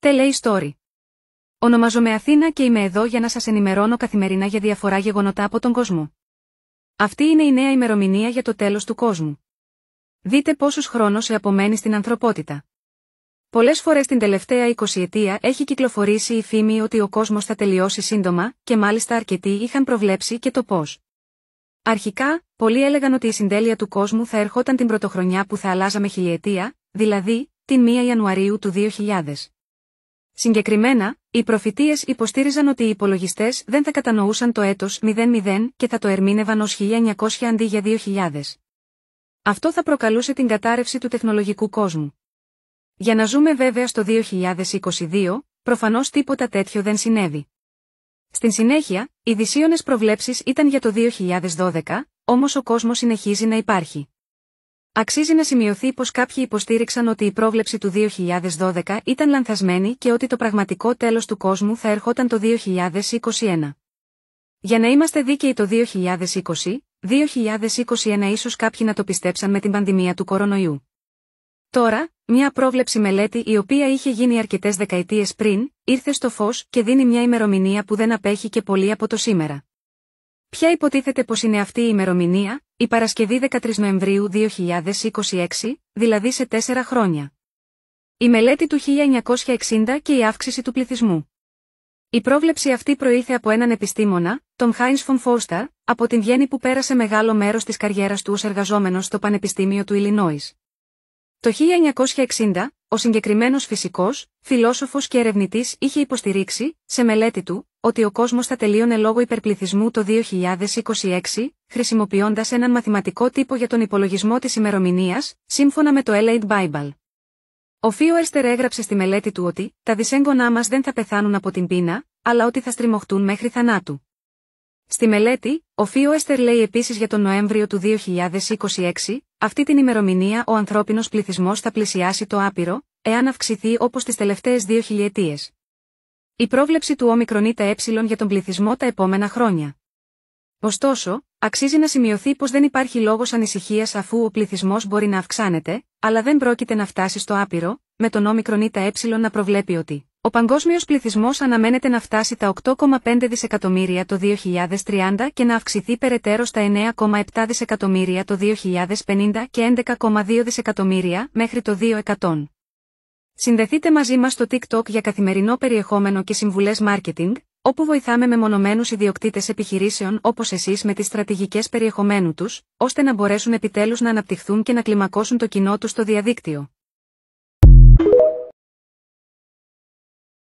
Τελέη Story. Ονομάζομαι Αθήνα και είμαι εδώ για να σας ενημερώνω καθημερινά για διαφορά γεγονότα από τον κόσμο. Αυτή είναι η νέα ημερομηνία για το τέλος του κόσμου. Δείτε χρόνο χρόνος απομενει στην ανθρωπότητα. Πολλές φορές την τελευταία 20 ετία έχει κυκλοφορήσει η φήμη ότι ο κόσμος θα τελειώσει σύντομα και μάλιστα αρκετοί είχαν προβλέψει και το πώς. Αρχικά, πολλοί έλεγαν ότι η συντέλεια του κόσμου θα ερχόταν την πρωτοχρονιά που θα αλλάζαμε χιλιετία, δηλαδή, την 1 Ιανουαρίου του 2000. Συγκεκριμένα, οι προφητείες υποστήριζαν ότι οι υπολογιστές δεν θα κατανοούσαν το έτος 00 και θα το ερμήνευαν ως 1900 αντί για 2000. Αυτό θα προκαλούσε την κατάρρευση του τεχνολογικού κόσμου. Για να ζούμε βέβαια στο 2022, προφανώς τίποτα τέτοιο δεν συνέβη. Στην συνέχεια, οι δυσίωνες προβλέψεις ήταν για το 2012, όμως ο κόσμος συνεχίζει να υπάρχει. Αξίζει να σημειωθεί πως κάποιοι υποστήριξαν ότι η πρόβλεψη του 2012 ήταν λανθασμένη και ότι το πραγματικό τέλος του κόσμου θα ερχόταν το 2021. Για να είμαστε δίκαιοι το 2020, 2021 ίσως κάποιοι να το πιστέψαν με την πανδημία του κορονοϊού. Τώρα, μια πρόβλεψη μελέτη η οποία είχε γίνει αρκετές δεκαετίες πριν, ήρθε στο φως και δίνει μια ημερομηνία που δεν απέχει και πολύ από το σήμερα. Ποια υποτίθεται πως είναι αυτή η ημερομηνία, η Παρασκευή 13 Νοεμβρίου 2026, δηλαδή σε τέσσερα χρόνια. Η μελέτη του 1960 και η αύξηση του πληθυσμού. Η πρόβλεψη αυτή προήλθε από έναν επιστήμονα, τον Χάινς von Φόρσταρ, από την Βιέννη που πέρασε μεγάλο μέρος της καριέρας του ως εργαζόμενος στο Πανεπιστήμιο του Ιλινόης. Το 1960, ο συγκεκριμένος φυσικός, φιλόσοφος και ερευνητής είχε υποστηρίξει, σε μελέτη του, ότι ο κόσμος θα τελείωνε λόγω υπερπληθισμού το 2026, χρησιμοποιώντας έναν μαθηματικό τύπο για τον υπολογισμό της ημερομηνίας, σύμφωνα με το Elite Bible. Ο Έστερ έγραψε στη μελέτη του ότι τα δυσέγγονά μας δεν θα πεθάνουν από την πείνα, αλλά ότι θα στριμωχτούν μέχρι θανάτου. Στη μελέτη, ο Φίο Έστερ λέει επίσης για τον Νοέμβριο του 2026, αυτή την ημερομηνία ο ανθρώπινος πληθυσμός θα πλησιάσει το άπειρο, εάν αυξηθεί όπως τις τελευταίες δύο χιλιετίες η πρόβλεψη του όμικρον ε για τον πληθυσμό τα επόμενα χρόνια. Ωστόσο, αξίζει να σημειωθεί πως δεν υπάρχει λόγος ανησυχίας αφού ο πληθυσμός μπορεί να αυξάνεται, αλλά δεν πρόκειται να φτάσει στο άπειρο, με τον όμικρον ε να προβλέπει ότι ο παγκόσμιος πληθυσμός αναμένεται να φτάσει τα 8,5 δισεκατομμύρια το 2030 και να αυξηθεί περαιτέρω στα 9,7 δισεκατομμύρια το 2050 και 11,2 δισεκατομμύρια μέχρι το 2100. Συνδεθείτε μαζί μας στο TikTok για καθημερινό περιεχόμενο και συμβουλές marketing, όπου βοηθάμε με μονομένους ιδιοκτήτες επιχειρήσεων όπως εσείς με τις στρατηγικές περιεχομένου τους, ώστε να μπορέσουν επιτέλους να αναπτυχθούν και να κλιμακώσουν το κοινό τους στο διαδίκτυο.